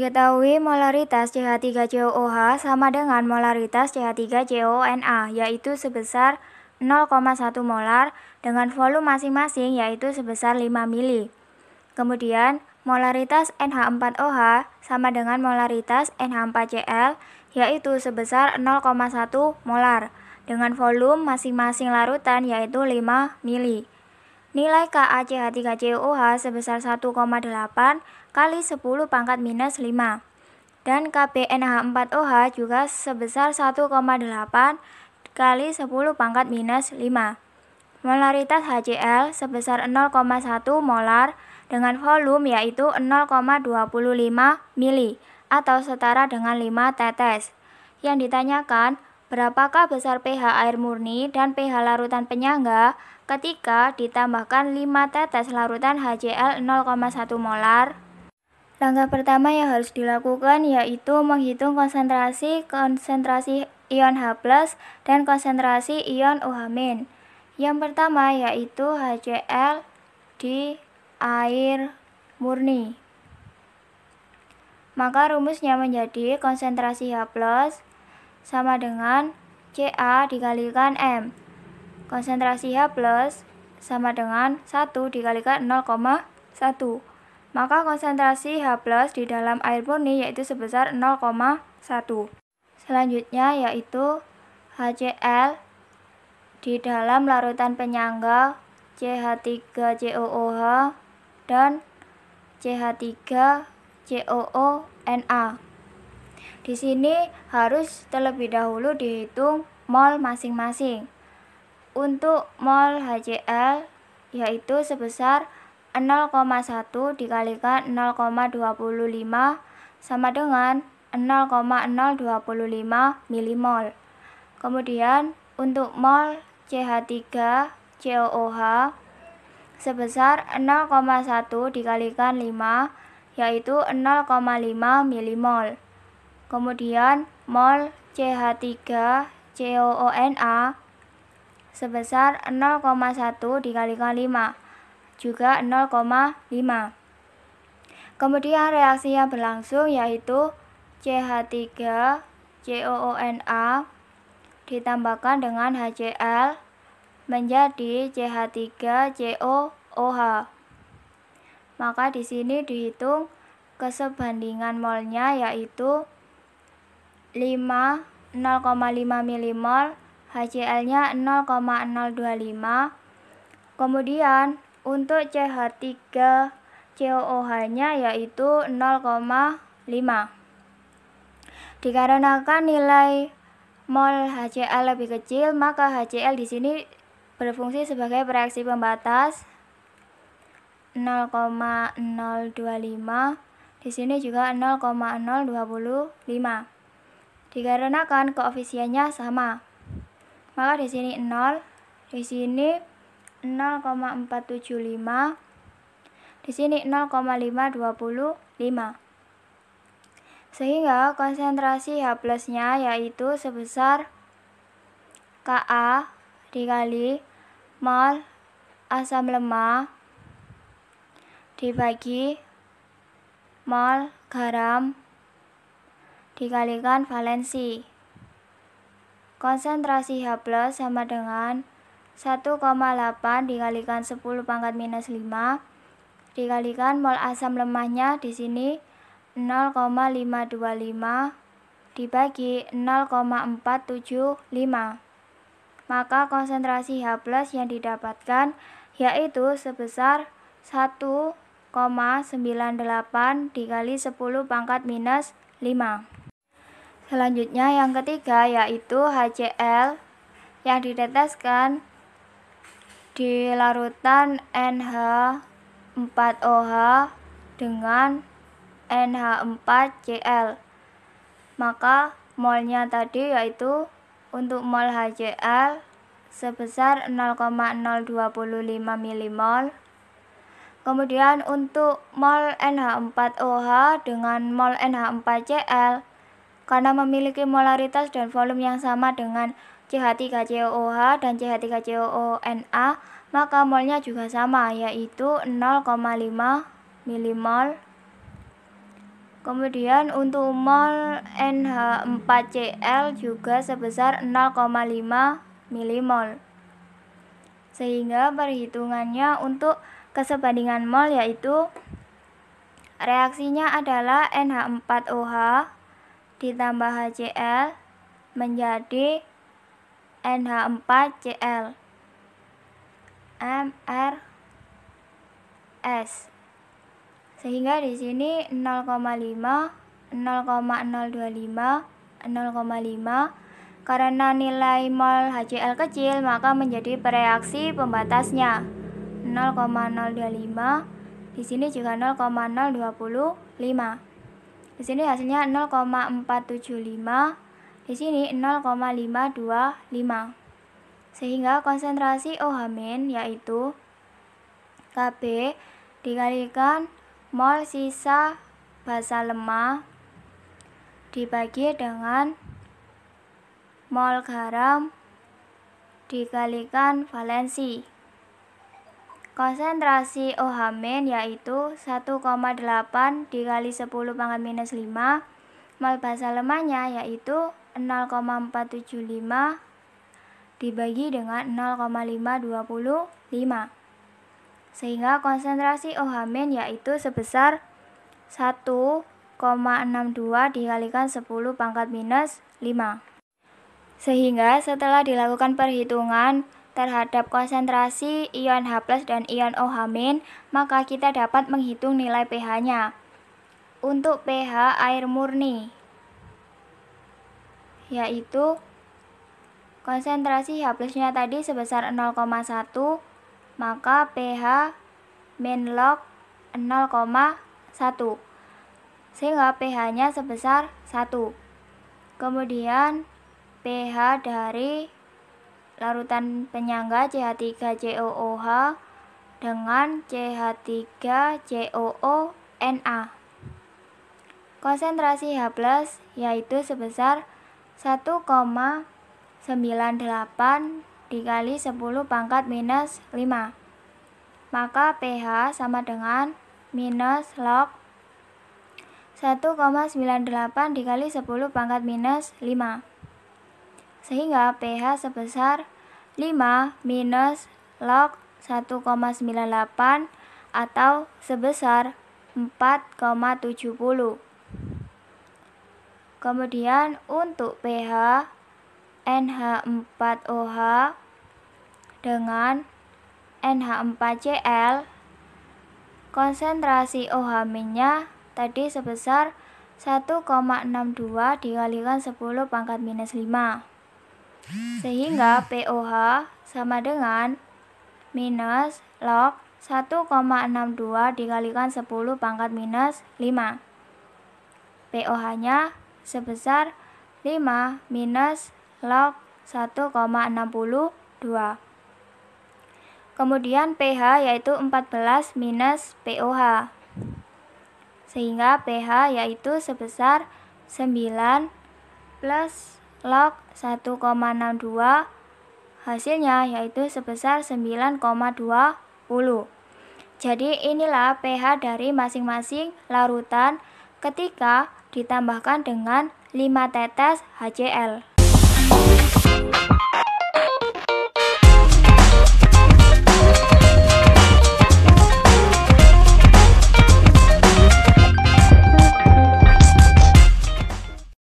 Diketahui molaritas CH3COOH sama dengan molaritas ch 3 coona yaitu sebesar 0,1 molar dengan volume masing-masing yaitu sebesar 5 mili. Kemudian, molaritas NH4OH sama dengan molaritas NH4Cl yaitu sebesar 0,1 molar dengan volume masing-masing larutan yaitu 5 mili. Nilai KACH3COH sebesar 1,8 kali 10 pangkat minus 5 dan KBNH4OH juga sebesar 1,8 kali 10 pangkat minus 5. Molaritas HCl sebesar 0,1 molar dengan volume yaitu 0,25 mili atau setara dengan 5 tetes. Yang ditanyakan, berapakah besar pH air murni dan pH larutan penyangga Ketika ditambahkan 5 tetes larutan HCl 0,1 molar. Langkah pertama yang harus dilakukan yaitu menghitung konsentrasi konsentrasi ion H+ dan konsentrasi ion OH-. Yang pertama yaitu HCl di air murni. Maka rumusnya menjadi konsentrasi H+ sama dengan Ca dikalikan M Konsentrasi H plus sama dengan 1 dikalikan 0,1. Maka konsentrasi H plus di dalam air murni yaitu sebesar 0,1. Selanjutnya yaitu HCl di dalam larutan penyangga CH3COOH dan CH3COONA. Di sini harus terlebih dahulu dihitung mol masing-masing untuk mol HCl yaitu sebesar 0,1 dikalikan 0,25 sama dengan 0,025 milimol. Kemudian untuk mol CH3 COOH sebesar 0,1 dikalikan 5 yaitu 0,5 milimol. Kemudian mol CH3 COONA sebesar 0,1 dikalikan 5 juga 0,5 kemudian reaksi yang berlangsung yaitu CH3 COONA ditambahkan dengan HCl menjadi CH3 COOH maka di sini dihitung kesebandingan molnya yaitu 5 0,5 milimol HCl-nya 0,025. Kemudian untuk CH3 COOH-nya yaitu 0,5. Dikarenakan nilai mol HCl lebih kecil, maka HCl di sini berfungsi sebagai reaksi pembatas 0,025. Di sini juga 0,025. Dikarenakan koefisiennya sama maka di sini 0 di sini 0,475 di sini 0,525 sehingga konsentrasi H plusnya yaitu sebesar Ka dikali mol asam lemah dibagi mol garam dikalikan valensi Konsentrasi H plus sama dengan 1,8 dikalikan 10 pangkat minus 5 dikalikan mol asam lemahnya di sini 0,525 dibagi 0,475 maka konsentrasi H plus yang didapatkan yaitu sebesar 1,98 dikali 10 pangkat minus 5 Selanjutnya yang ketiga yaitu HCl yang diteteskan di larutan NH4OH dengan NH4Cl. Maka molnya tadi yaitu untuk mol HCl sebesar 0,025 milimol. Kemudian untuk mol NH4OH dengan mol NH4Cl karena memiliki molaritas dan volume yang sama dengan CH3COOH dan CH3COONA, maka molnya juga sama, yaitu 0,5 milimol. Kemudian untuk mol NH4Cl juga sebesar 0,5 milimol. Sehingga perhitungannya untuk kesebandingan mol yaitu reaksinya adalah NH4OH ditambah HCl menjadi NH4Cl MRS sehingga di sini 0,5 0,025 0,5 karena nilai mol HCl kecil maka menjadi pereaksi pembatasnya 0,025 di sini juga 0,025 di sini hasilnya 0,475. Di sini 0,525. Sehingga konsentrasi OH- yaitu KB dikalikan mol sisa basa lemah dibagi dengan mol garam dikalikan valensi. Konsentrasi OH- yaitu 1,8 dikali 10 pangkat minus 5 Mol basa lemahnya yaitu 0,475 dibagi dengan 0,525 sehingga konsentrasi OH- yaitu sebesar 1,62 dikalikan 10 pangkat minus 5 sehingga setelah dilakukan perhitungan terhadap konsentrasi ion H+ dan ion OH-, maka kita dapat menghitung nilai pH-nya. Untuk pH air murni yaitu konsentrasi H+-nya tadi sebesar 0,1, maka pH min log 0,1 sehingga pH-nya sebesar 1. Kemudian pH dari larutan penyangga CH3COOH dengan CH3COONA. Konsentrasi H+ yaitu sebesar 1,98 dikali 10 pangkat minus 5. Maka pH sama dengan minus log 1,98 dikali 10 pangkat minus 5 sehingga pH sebesar 5 minus log 1,98 atau sebesar 4,70. Kemudian untuk pH NH4OH dengan NH4Cl konsentrasi OH-nya tadi sebesar 1,62 dikalikan 10 pangkat minus 5 sehingga POH sama dengan minus log 1,62 dikalikan 10 pangkat minus 5 POH-nya sebesar 5 minus log 1,62 kemudian pH yaitu 14 minus POH sehingga pH yaitu sebesar 9 plus log 1,62 hasilnya yaitu sebesar 9,20. Jadi inilah pH dari masing-masing larutan ketika ditambahkan dengan 5 tetes HCl.